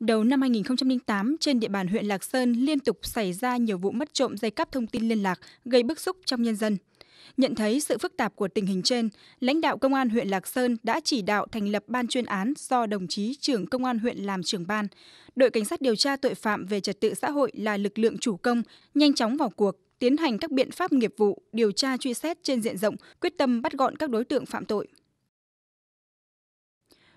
Đầu năm 2008, trên địa bàn huyện Lạc Sơn liên tục xảy ra nhiều vụ mất trộm dây cáp thông tin liên lạc gây bức xúc trong nhân dân. Nhận thấy sự phức tạp của tình hình trên, lãnh đạo công an huyện Lạc Sơn đã chỉ đạo thành lập ban chuyên án do đồng chí trưởng công an huyện làm trưởng ban. Đội cảnh sát điều tra tội phạm về trật tự xã hội là lực lượng chủ công, nhanh chóng vào cuộc, tiến hành các biện pháp nghiệp vụ, điều tra truy xét trên diện rộng, quyết tâm bắt gọn các đối tượng phạm tội.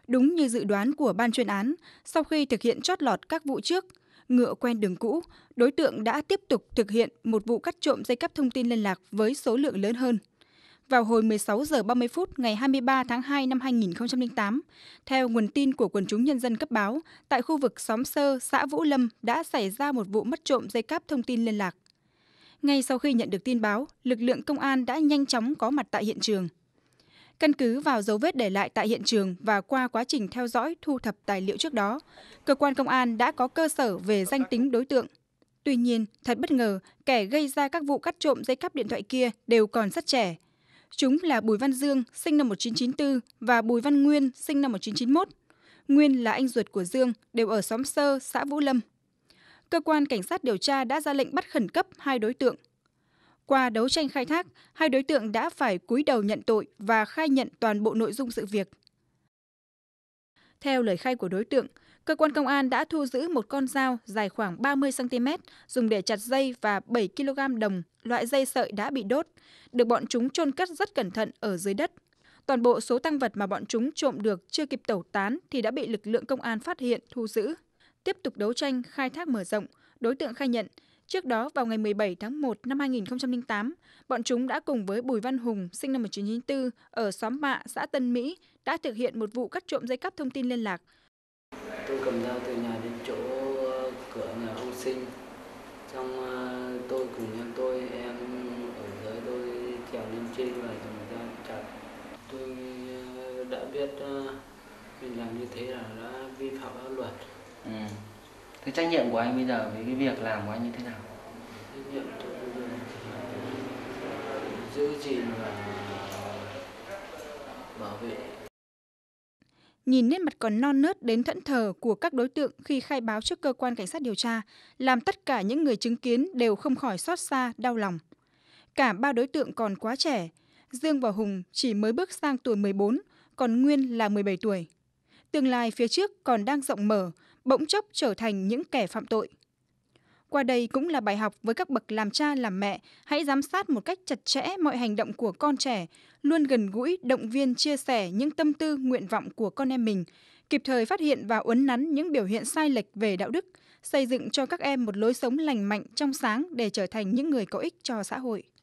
Đúng như dự đoán của ban chuyên án, sau khi thực hiện chót lọt các vụ trước, ngựa quen đường cũ, đối tượng đã tiếp tục thực hiện một vụ cắt trộm dây cắp thông tin liên lạc với số lượng lớn hơn. Vào hồi 16 giờ 30 phút ngày 23 tháng 2 năm 2008, theo nguồn tin của quần chúng nhân dân cấp báo, tại khu vực xóm Sơ, xã Vũ Lâm đã xảy ra một vụ mất trộm dây cáp thông tin liên lạc. Ngay sau khi nhận được tin báo, lực lượng công an đã nhanh chóng có mặt tại hiện trường. Căn cứ vào dấu vết để lại tại hiện trường và qua quá trình theo dõi thu thập tài liệu trước đó, cơ quan công an đã có cơ sở về danh tính đối tượng. Tuy nhiên, thật bất ngờ, kẻ gây ra các vụ cắt trộm dây cắp điện thoại kia đều còn rất trẻ. Chúng là Bùi Văn Dương, sinh năm 1994 và Bùi Văn Nguyên, sinh năm 1991. Nguyên là anh ruột của Dương, đều ở xóm Sơ, xã Vũ Lâm. Cơ quan cảnh sát điều tra đã ra lệnh bắt khẩn cấp hai đối tượng qua đấu tranh khai thác, hai đối tượng đã phải cúi đầu nhận tội và khai nhận toàn bộ nội dung sự việc. Theo lời khai của đối tượng, cơ quan công an đã thu giữ một con dao dài khoảng 30 cm dùng để chặt dây và 7 kg đồng, loại dây sợi đã bị đốt, được bọn chúng chôn cất rất cẩn thận ở dưới đất. Toàn bộ số tăng vật mà bọn chúng trộm được chưa kịp tẩu tán thì đã bị lực lượng công an phát hiện thu giữ. Tiếp tục đấu tranh, khai thác mở rộng, đối tượng khai nhận Trước đó, vào ngày 17 tháng 1 năm 2008, bọn chúng đã cùng với Bùi Văn Hùng, sinh năm 1994, ở xóm Mạ, xã Tân Mỹ, đã thực hiện một vụ cắt trộm dây cắp thông tin liên lạc. Tôi cầm dao từ nhà đến chỗ ờ, cửa nhà ông sinh. Trong ờ, tôi cùng em tôi, em ở dưới tôi trèo lên trên và dùng dao chặt. Tôi ờ, đã biết mình làm như thế là đã vi phạm pháp luật. Thế trách nhiệm của anh bây giờ với cái việc làm của anh như thế nào? Trách nhiệm tôi giữ gìn và bảo vệ nhìn nét mặt còn non nớt đến thẫn thờ của các đối tượng khi khai báo trước cơ quan cảnh sát điều tra, làm tất cả những người chứng kiến đều không khỏi xót xa, đau lòng. Cả ba đối tượng còn quá trẻ, Dương và Hùng chỉ mới bước sang tuổi 14, còn Nguyên là 17 tuổi. Tương lai phía trước còn đang rộng mở, bỗng chốc trở thành những kẻ phạm tội. Qua đây cũng là bài học với các bậc làm cha làm mẹ, hãy giám sát một cách chặt chẽ mọi hành động của con trẻ, luôn gần gũi, động viên chia sẻ những tâm tư, nguyện vọng của con em mình, kịp thời phát hiện và uốn nắn những biểu hiện sai lệch về đạo đức, xây dựng cho các em một lối sống lành mạnh trong sáng để trở thành những người có ích cho xã hội.